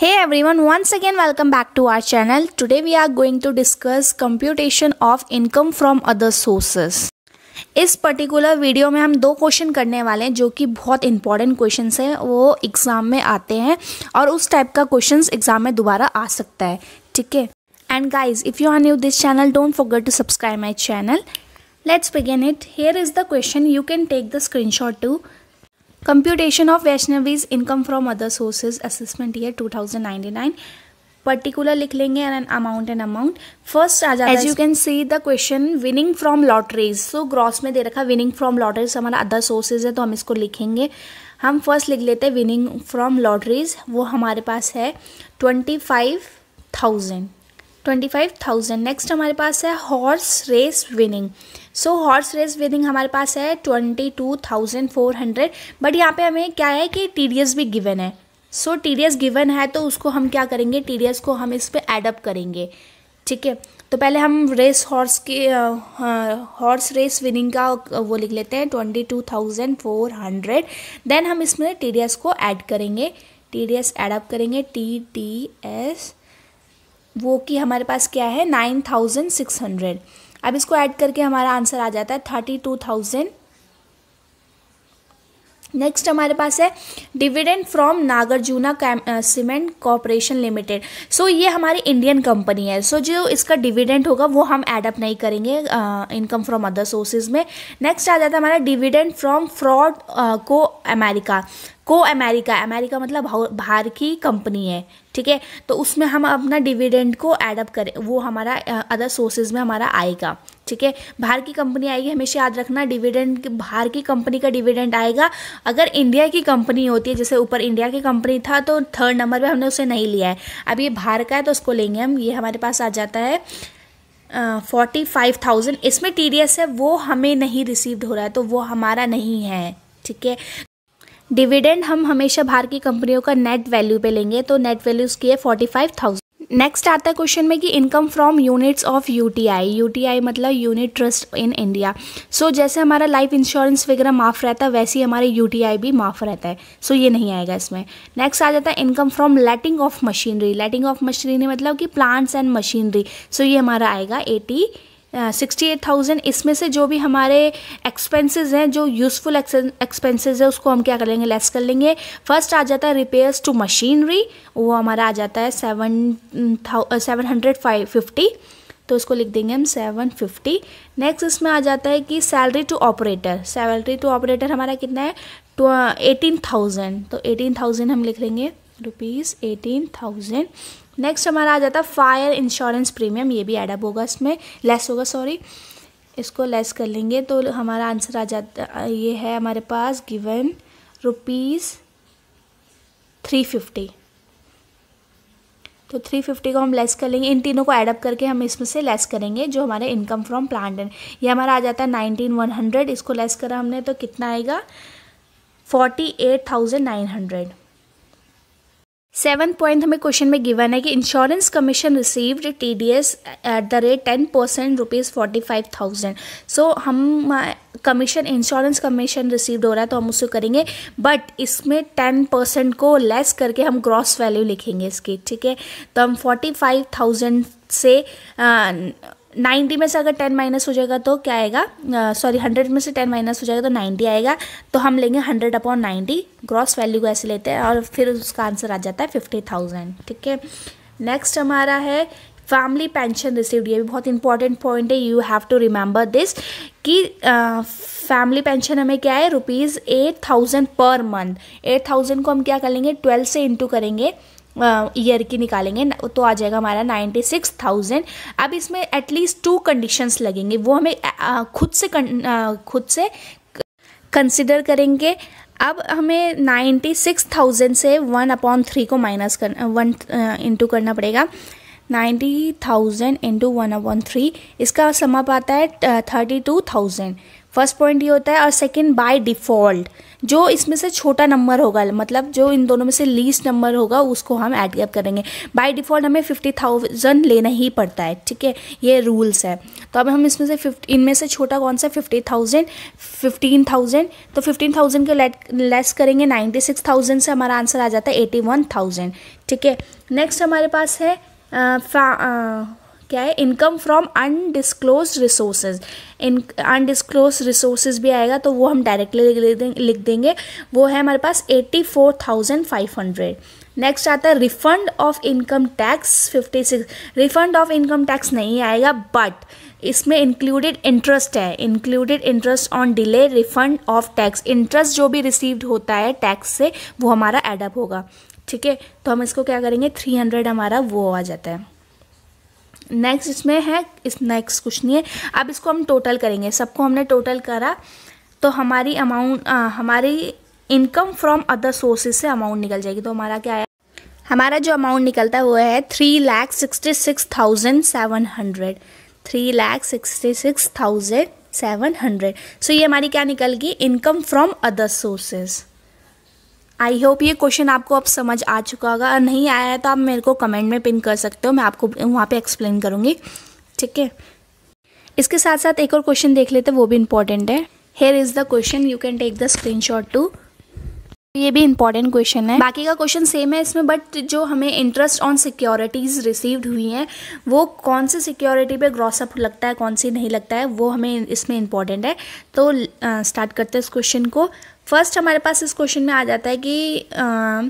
Hey everyone, once again welcome back to our channel. Today we are going to discuss computation of income from other sources. इस particular video में हम दो question करने वाले हैं जो कि बहुत इंपॉर्टेंट क्वेश्चन हैं वो एग्ज़ाम में आते हैं और उस टाइप का क्वेश्चंस एग्ज़ाम में दोबारा आ सकता है ठीक है and guys if you are new this channel don't forget to subscribe my channel let's begin it here is the question you can take the screen shot to income of other sources from other two thousand year 2099 particular लिख लेंगे an amount and amount first आ जाता है as you can see the question winning from lotteries so gross में दे रखा winning from lotteries हमारा other sources है तो हम इसको लिखेंगे हम फर्स्ट लिख लेते हैं विनिंग फ्रॉम लॉटरीज वो हमारे पास है twenty five thousand twenty five thousand next हमारे पास है horse race winning so horse race winning हमारे पास है twenty two thousand four hundred but यहाँ पे हमें क्या है कि टी डी एस भी गिवन है so T D S given है तो उसको हम क्या करेंगे टी डी एस को हम इस पर एडअप करेंगे ठीक है तो पहले हम रेस हॉर्स के हॉर्स रेस विनिंग का वो लिख लेते हैं twenty two thousand four hundred then हम इसमें टी डी एस को ऐड करेंगे टी डी एस एडअप करेंगे टी डी एस वो कि हमारे पास क्या है नाइन थाउजेंड सिक्स हंड्रेड अब इसको ऐड करके हमारा आंसर आ जाता है थर्टी टू थाउजेंड नेक्स्ट हमारे पास है dividend from Nagarjuna cement corporation limited so ये हमारी इंडियन कंपनी है सो so, जो इसका डिविडेंड होगा वो हम एडअप नहीं करेंगे इनकम फ्रॉम अदर सोर्सेज में नेक्स्ट आ जाता है हमारा डिविडेंड फ्रॉम फ्रॉड को अमेरिका को अमेरिका अमेरिका मतलब बाहर की कंपनी है ठीक है तो उसमें हम अपना डिविडेंड को एडअप करें वो हमारा अदर uh, सोर्सेज में हमारा आएगा ठीक है बाहर की कंपनी आएगी हमेशा याद रखना डिविडेंड बाहर की कंपनी का डिविडेंड आएगा अगर इंडिया की कंपनी होती है जैसे ऊपर इंडिया की कंपनी था तो थर्ड नंबर पर हमने उसे नहीं लिया है अब ये बाहर का है तो उसको लेंगे हम ये हमारे पास आ जाता है फोर्टी फाइव थाउजेंड इसमें टी डी एस है वो हमें नहीं रिसीव्ड हो रहा है तो वो हमारा नहीं है ठीक है डिविडेंड हम हमेशा बाहर की कंपनियों का नेट वैल्यू पे लेंगे तो नेट वैल्यू उसकी है फोर्टी फाइव थाउजेंड नेक्स्ट आता है क्वेश्चन में कि income from units of UTI UTI मतलब unit trust in India so जैसे हमारा लाइफ इंश्योरेंस वगैरह माफ़ रहता है वैसे ही हमारे यूटीआई भी माफ़ रहता है सो so, ये नहीं आएगा इसमें नेक्स्ट आ जाता है income from letting of machinery letting of machinery मतलब कि प्लांट्स एंड मशीनरी सो ये हमारा आएगा एटी सिक्सटी एट थाउजेंड इसमें से जो भी हमारे एक्सपेंसेस हैं जो यूज़फुल एक्सपेंसेस है उसको हम क्या कर लेंगे लेस कर लेंगे फर्स्ट आ जाता है रिपेयर्स टू मशीनरी वो हमारा आ जाता है seven seven hundred five fifty तो इसको लिख देंगे हम सेवन फिफ्टी नेक्स्ट इसमें आ जाता है कि salary to operator salary to operator हमारा कितना है एटीन थाउजेंड uh, तो एटीन थाउजेंड हम लिख लेंगे रुपीज़ एटीन थाउजेंड नेक्स्ट हमारा आ जाता है फायर इंश्योरेंस प्रीमियम ये भी एडअप होगा इसमें लेस होगा सॉरी इसको लेस कर लेंगे तो हमारा आंसर आ जाता ये है हमारे पास गिवन रुपीज़ थ्री फिफ्टी तो थ्री फिफ्टी को हम लेस कर लेंगे इन तीनों को एडअप करके हम इसमें से लेस करेंगे जो हमारे इनकम फ्रॉम प्लांट एंड ये हमारा आ जाता है नाइनटीन वन हंड्रेड इसको लेस करा हमने तो कितना आएगा forty eight thousand nine hundred seven point हमें क्वेश्चन में गिवन है कि insurance commission received T D S at the rate ten percent rupees forty five thousand so हम कमीशन इंश्योरेंस कमीशन रिसीव्ड हो रहा है तो हम उसे करेंगे बट इसमें टेन परसेंट को लेस करके हम ग्रॉस वैल्यू लिखेंगे इसकी ठीक है तो हम फोर्टी फाइव थाउजेंड से आ, uh, 90 में से अगर 10 माइनस हो जाएगा तो क्या आएगा सॉरी uh, 100 में से 10 माइनस हो जाएगा तो 90 आएगा तो हम लेंगे 100 अपॉन 90 ग्रॉस वैल्यू को ऐसे लेते हैं और फिर उसका आंसर आ जाता है 50,000 ठीक है नेक्स्ट हमारा है फैमिली पेंशन रिसीव ये भी बहुत इंपॉर्टेंट पॉइंट है you have to remember this कि फैमिली uh, पेंशन हमें क्या है rupees eight thousand per month eight thousand को हम क्या लेंगे ट्वेल्व से इंटू करेंगे ईयर की निकालेंगे तो आ जाएगा हमारा नाइन्टी सिक्स थाउजेंड अब इसमें एटलीस्ट टू कंडीशंस लगेंगे वो हमें खुद से खुद से कंसिडर करेंगे अब हमें नाइन्टी सिक्स थाउजेंड से वन अपॉन थ्री को माइनस कर वन इंटू करना पड़ेगा ninety thousand into one upon three इसका समप आता है thirty two thousand first point ये होता है और सेकेंड बाय डिफ़ॉल्ट जो इसमें से छोटा नंबर होगा मतलब जो इन दोनों में से लीस्ट नंबर होगा उसको हम ऐड गैप करेंगे बाय डिफ़ॉल्ट हमें फिफ्टी थाउजेंड लेना ही पड़ता है ठीक है ये रूल्स है तो अब हम इसमें से फिफ्टी इनमें से छोटा कौन सा फिफ्टी थाउजेंड फिफ्टीन थाउजेंड तो फिफ्टीन थाउजेंड को लेस करेंगे नाइन्टी सिक्स थाउजेंड से हमारा आंसर आ जाता है एटी वन थाउजेंड ठीक है नेक्स्ट हमारे पास है आ, क्या है इनकम फ्रॉम अनडिसक्लोज रिसोर्सेज इन अनडिसक्लोज रिसोर्सेज भी आएगा तो वो हम डायरेक्टली लिख देंगे वो है हमारे पास eighty four thousand five hundred next आता है refund of income tax fifty six refund of income tax नहीं आएगा बट इसमें इंक्लूडेड इंटरेस्ट है included interest on delay refund of tax interest जो भी रिसीव्ड होता है टैक्स से वो हमारा एडअप होगा ठीक है तो हम इसको क्या करेंगे थ्री हंड्रेड हमारा वो आ जाता है नेक्स्ट इसमें है इस नेक्स्ट कुछ नहीं है अब इसको हम टोटल करेंगे सबको हमने टोटल करा तो हमारी अमाउंट हमारी इनकम फ्रॉम अदर सोर्सेज से अमाउंट निकल जाएगी तो हमारा क्या आया हमारा जो अमाउंट निकलता है वो है three lakh sixty six thousand seven hundred three lakh sixty six thousand seven hundred so ये हमारी क्या निकल गई income from other sources I hope ये क्वेश्चन आपको अब समझ आ चुका होगा और नहीं आया है तो आप मेरे को कमेंट में पिन कर सकते हो मैं आपको वहाँ पे एक्सप्लेन करूँगी ठीक है इसके साथ साथ एक और क्वेश्चन देख लेते वो भी इंपॉर्टेंट है here is the question you can take the screen shot too ये भी इंपॉर्टेंट क्वेश्चन है बाकी का क्वेश्चन सेम है इसमें बट जो हमें इंटरेस्ट ऑन सिक्योरिटीज़ रिसीव्ड हुई हैं वो कौन सी सिक्योरिटी पे ग्रॉसअप लगता है कौन सी नहीं लगता है वो हमें इसमें इंपॉर्टेंट है तो स्टार्ट करते हैं इस क्वेश्चन को फर्स्ट हमारे पास इस क्वेश्चन में आ जाता है कि आ,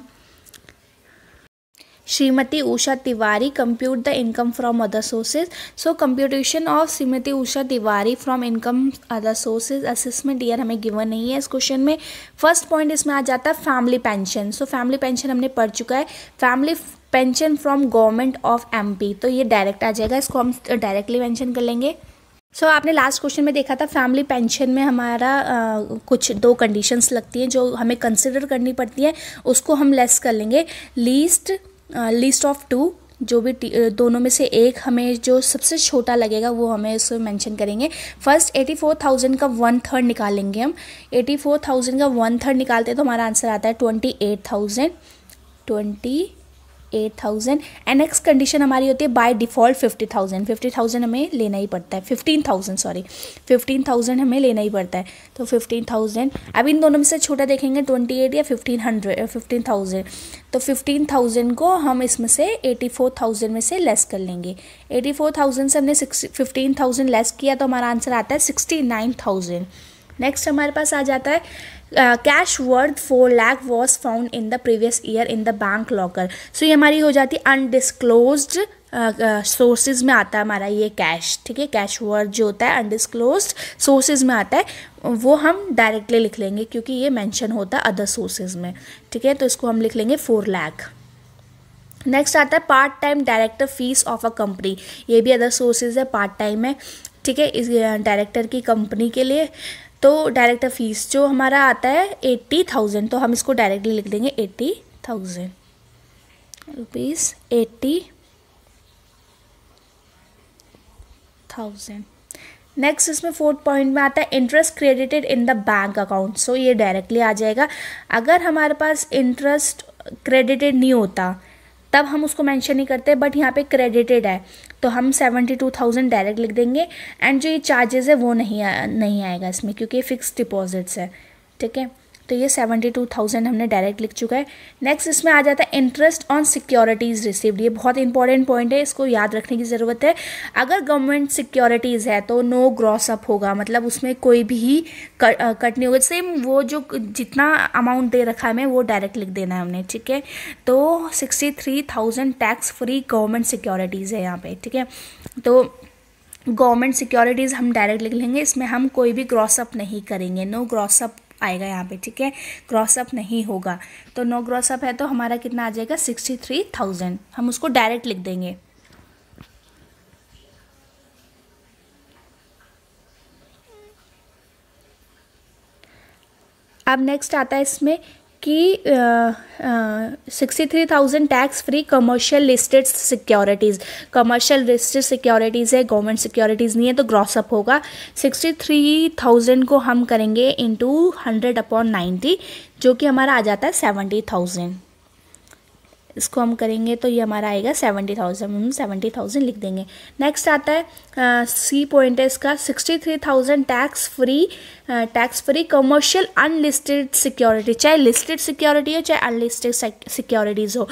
Shrimati Usha Tiwari compute the income from other sources. So computation of Shrimati Usha Tiwari from income other sources assessment year हमें गिवन नहीं है इस क्वेश्चन में फर्स्ट पॉइंट इसमें आ जाता है family pension so family pension हमने पढ़ चुका है family pension from government of MP तो ये डायरेक्ट आ जाएगा इसको हम डायरेक्टली मैंशन कर लेंगे सो so, आपने लास्ट क्वेश्चन में देखा था फैमिली पेंशन में हमारा आ, कुछ दो कंडीशंस लगती हैं जो हमें कंसिडर करनी पड़ती हैं उसको हम लेस कर लेंगे लीस्ट लिस्ट ऑफ टू जो भी दोनों में से एक हमें जो सबसे छोटा लगेगा वो हमें इसमें मेंशन करेंगे फर्स्ट एटी फोर थाउजेंड का वन थर्ड निकालेंगे हम एटी फोर थाउजेंड का वन थर्ड निकालते हैं तो हमारा आंसर आता है twenty eight thousand twenty eight thousand and next condition हमारी होती है by default fifty thousand fifty thousand हमें लेना ही पड़ता है fifteen thousand sorry fifteen thousand हमें लेना ही पड़ता है तो फिफ्टीन थाउजेंड अब इन दोनों में से छोटा देखेंगे ट्वेंटी एट या फिफ्टीन हंड्रेड फिफ्टीन थाउजेंड तो फिफ्टीन थाउजेंड को हम इसमें से एटी फोर थाउजेंड में से लेस कर लेंगे एटी फोर थाउजेंड से हमने फिफ्टीन थाउजेंड लेस किया तो हमारा आंसर आता है सिक्सटी नाइन थाउजेंड नेक्स्ट हमारे पास आ जाता है cash worth four lakh was found in the previous year in the bank locker so ये हमारी हो जाती अनडिसक्लोज सोर्सेज uh, uh में आता है हमारा ये कैश ठीक है कैश वर्ड जो होता है अनडिसक्लोज सोर्सेज में आता है वो हम डायरेक्टली लिख लेंगे क्योंकि ये मेंशन होता है अदर सोर्सेज में ठीक है तो इसको हम लिख लेंगे फोर लैख नेक्स्ट आता है part time director fees of a company ये भी अदर सोर्सेज है पार्ट टाइम है ठीक है इस डायरेक्टर uh, की कंपनी के लिए तो डायरेक्टर फीस जो हमारा आता है एट्टी थाउजेंड तो हम इसको डायरेक्टली लिख देंगे eighty thousand rupees eighty thousand next इसमें फोर्थ पॉइंट में आता है interest credited in the bank account so ये डायरेक्टली आ जाएगा अगर हमारे पास इंटरेस्ट क्रेडिटेड नहीं होता तब हम उसको मेंशन नहीं करते बट यहाँ पे क्रेडिटेड है तो हम सेवेंटी टू थाउजेंड डायरेक्ट लिख देंगे एंड जो ये चार्जेस है वो नहीं आ, नहीं आएगा इसमें क्योंकि ये फिक्स डिपॉजिट्स है ठीक है तो ये सेवेंटी टू थाउजेंड हमने डायरेक्ट लिख चुका है नेक्स्ट इसमें आ जाता है इंटरेस्ट ऑन सिक्योरिटीज़ रिसिव्ड ये बहुत इंपॉर्टेंट पॉइंट है इसको याद रखने की ज़रूरत है अगर गवर्नमेंट सिक्योरिटीज़ है तो नो ग्रॉस अप होगा मतलब उसमें कोई भी कट नहीं होगा सेम वो जो जितना अमाउंट दे रखा है हमें वो डायरेक्ट लिख देना है हमने ठीक है तो sixty three thousand tax free government securities है यहाँ पर ठीक है तो गवर्नमेंट सिक्योरिटीज़ हम डायरेक्ट लिख लेंगे इसमें हम कोई भी ग्रॉसअप नहीं करेंगे नो ग्रॉसअप आएगा यहाँ पे ठीक है क्रॉसअप नहीं होगा तो नो क्रॉसअप है तो हमारा कितना आ जाएगा सिक्सटी थ्री थाउजेंड हम उसको डायरेक्ट लिख देंगे अब नेक्स्ट आता है इसमें कि sixty three thousand tax free commercial listed securities commercial listed securities है गवर्नमेंट सिक्योरिटीज़ नहीं है तो ग्रॉसअप होगा सिक्सटी थ्री थाउजेंड को हम करेंगे इंटू हंड्रेड अपॉन नाइन्टी जो कि हमारा आ जाता है सेवेंटी थाउजेंड इसको हम करेंगे तो ये हमारा आएगा सेवेंटी थाउजेंड हम सेवेंटी थाउजेंड लिख देंगे नेक्स्ट आता है सी पॉइंट है इसका sixty three thousand tax free tax free commercial unlisted security चाहे लिस्टेड सिक्योरिटी हो चाहे अनलिस्टेड सिक्योरिटीज़ हो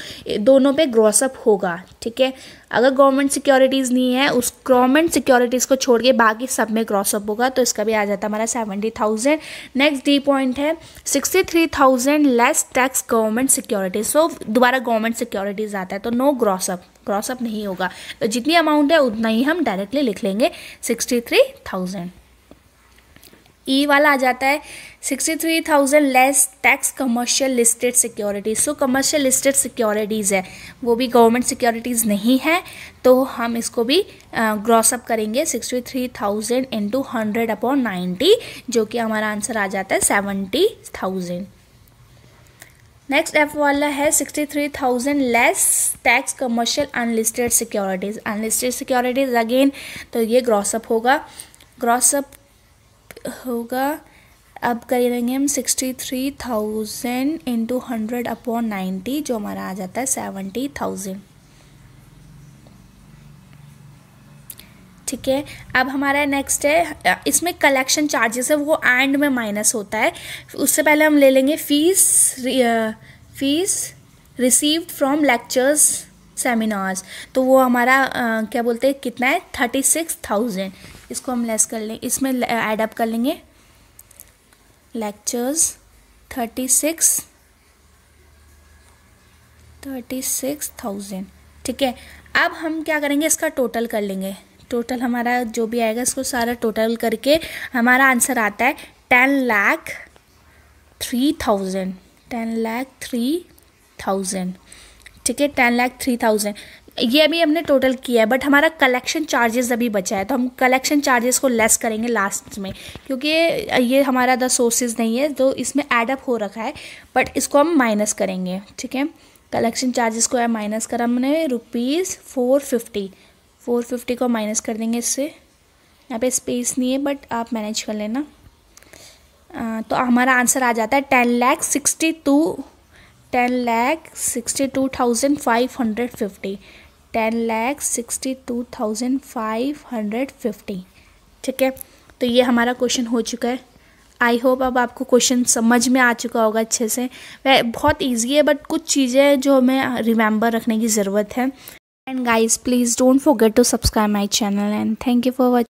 दोनों पे ग्रॉसअप होगा ठीक है अगर गवर्नमेंट सिक्योरिटीज़ नहीं है उस गवर्नमेंट सिक्योरिटीज़ को छोड़ के बाकी सब में क्रॉसअप होगा तो इसका भी आ जाता है हमारा seventy thousand next D point है sixty three thousand less tax government securities so दोबारा गवर्नमेंट सिक्योरिटीज़ आता है तो नो ग्रॉसअप ग्रॉसअप नहीं होगा तो जितनी अमाउंट है उतना ही हम डायरेक्टली लिख लेंगे sixty three thousand E e वाला आ जाता है sixty three thousand less tax commercial listed securities so commercial listed securities है वो भी गवर्नमेंट सिक्योरिटीज़ नहीं है तो हम इसको भी ग्रॉसअप करेंगे sixty three thousand into hundred upon ninety जो कि हमारा आंसर आ जाता है सेवेंटी थाउजेंड नेक्स्ट एफ वाला है sixty three thousand less tax commercial unlisted securities unlisted securities again तो ये ग्रॉसअप होगा ग्रॉसअप होगा अब करेंगे हम sixty three thousand into hundred upon ninety जो हमारा आ जाता है सेवेंटी थाउजेंड ठीक है अब हमारा नेक्स्ट है इसमें कलेक्शन चार्जेस है वो एंड में माइनस होता है उससे पहले हम ले लेंगे fees fees received from lectures seminars तो वो हमारा आ, क्या बोलते हैं कितना है थर्टी सिक्स थाउजेंड इसको हम लेस कर लें इसमें ऐड अप कर लेंगे lectures thirty six thirty six thousand ठीक है अब हम क्या करेंगे इसका टोटल कर लेंगे टोटल हमारा जो भी आएगा इसको सारा टोटल करके हमारा आंसर आता है ten lakh three thousand ten lakh three thousand ठीक है टेन लाख थ्री थाउजेंड ये अभी हमने टोटल किया है बट हमारा कलेक्शन चार्जेस अभी बचा है तो हम कलेक्शन चार्जेस को लेस करेंगे लास्ट में क्योंकि ये हमारा द सोर्सेज नहीं है तो इसमें एडअप हो रखा है बट इसको हम माइनस करेंगे ठीक है कलेक्शन चार्जेस को माइनस कर हमने rupees four fifty four fifty को माइनस कर देंगे इससे यहाँ पे स्पेस नहीं है बट आप मैनेज कर लेना आ, तो हमारा आंसर आ जाता है ten lakh sixty two ten lakh sixty two thousand five hundred fifty ten lakhs sixty two thousand five hundred fifty ठीक है तो ये हमारा क्वेश्चन हो चुका है आई होप अब आपको क्वेश्चन समझ में आ चुका होगा अच्छे से वह बहुत ईजी है बट कुछ चीज़ें जो हमें रिमेंबर रखने की ज़रूरत है and guys please don't forget to subscribe my channel and thank you for watching